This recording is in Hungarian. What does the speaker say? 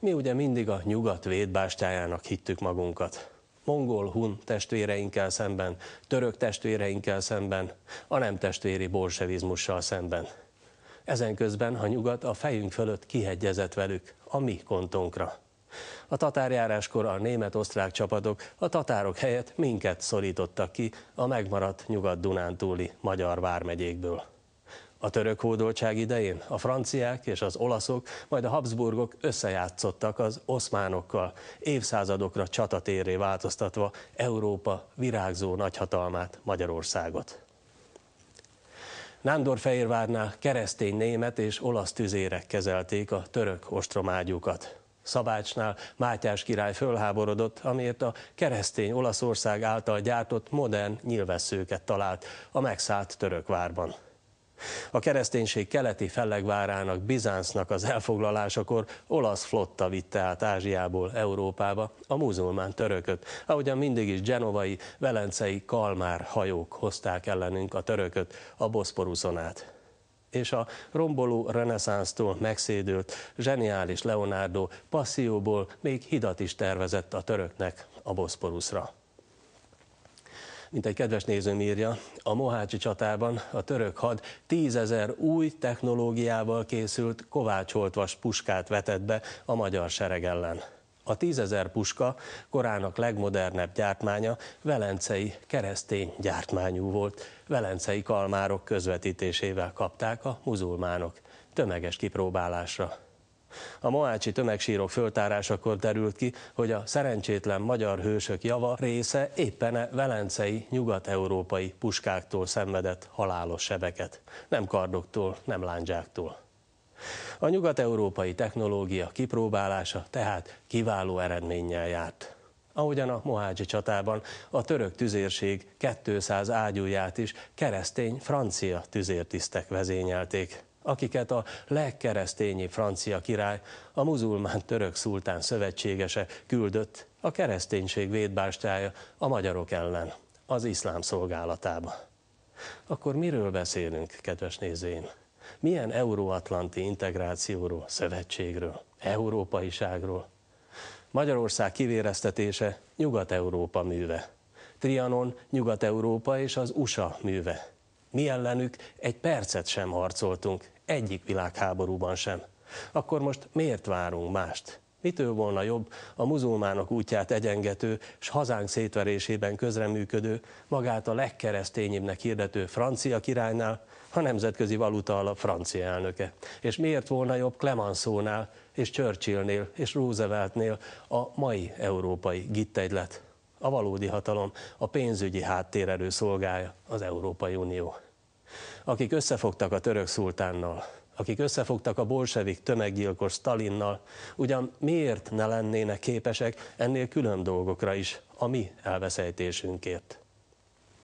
Mi ugye mindig a nyugat védbástájának hittük magunkat. Mongol-hun testvéreinkkel szemben, török testvéreinkkel szemben, a nem testvéri bolsevizmussal szemben. Ezen közben a nyugat a fejünk fölött kihegyezett velük, a mi kontónkra. A tatárjáráskor a német-osztrák csapatok a tatárok helyett minket szorítottak ki a megmaradt nyugat-dunántúli magyar vármegyékből. A török hódoltság idején a franciák és az olaszok, majd a Habsburgok összejátszottak az oszmánokkal, évszázadokra csatatérré változtatva Európa virágzó nagyhatalmát, Magyarországot. Nándorfehérvárnál keresztény német és olasz tüzérek kezelték a török ostromágyukat. Szabácsnál Mátyás király fölháborodott, amiért a keresztény Olaszország által gyártott modern nyilvesszőket talált a megszállt török várban. A kereszténység keleti fellegvárának, Bizáncnak az elfoglalásakor olasz flotta vitte át Ázsiából Európába a muzulmán törököt, ahogyan mindig is genovai, velencei, kalmár hajók hozták ellenünk a törököt a Boszporuszon át és a romboló reneszánsztól megszédült, zseniális Leonardo passzióból még hidat is tervezett a töröknek a Boszporuszra. Mint egy kedves nézőm írja, a Mohácsi csatában a török had tízezer új technológiával készült kovácsoltvas puskát vetett be a magyar sereg ellen. A tízezer puska korának legmodernebb gyártmánya velencei keresztény gyártmányú volt. Velencei kalmárok közvetítésével kapták a muzulmánok tömeges kipróbálásra. A Moácsi tömegsírok föltárásakor derült ki, hogy a szerencsétlen magyar hősök java része éppen a velencei, nyugat-európai puskáktól szenvedett halálos sebeket. Nem kardoktól, nem lándzsáktól. A nyugat-európai technológia kipróbálása tehát kiváló eredménnyel járt. Ahogyan a Mohácsi csatában a török tüzérség 200 ágyúját is keresztény francia tüzértisztek vezényelték akiket a legkeresztényi francia király, a muzulmán török szultán szövetségese küldött a kereszténység védbástája a magyarok ellen, az iszlám szolgálatába. Akkor miről beszélünk, kedves nézőim? Milyen euróatlanti integrációról, szövetségről, európaiságról? Magyarország kivéreztetése Nyugat-Európa műve. Trianon Nyugat-Európa és az USA műve. Mi ellenük egy percet sem harcoltunk, egyik világháborúban sem. Akkor most miért várunk mást? Mitől volna jobb a muzulmánok útját egyengető és hazánk szétverésében közreműködő, magát a legkeresztényibbnek hirdető francia királynál, a nemzetközi valuta alap francia elnöke? És miért volna jobb Clemenceau-nál, és Churchillnél, és Rooseveltnél a mai európai gittegylet? A valódi hatalom, a pénzügyi háttérerő szolgálja az Európai Unió akik összefogtak a török szultánnal, akik összefogtak a bolsevik tömeggyilkos Stalinnal, ugyan miért ne lennének képesek ennél külön dolgokra is a mi elveszejtésünkért?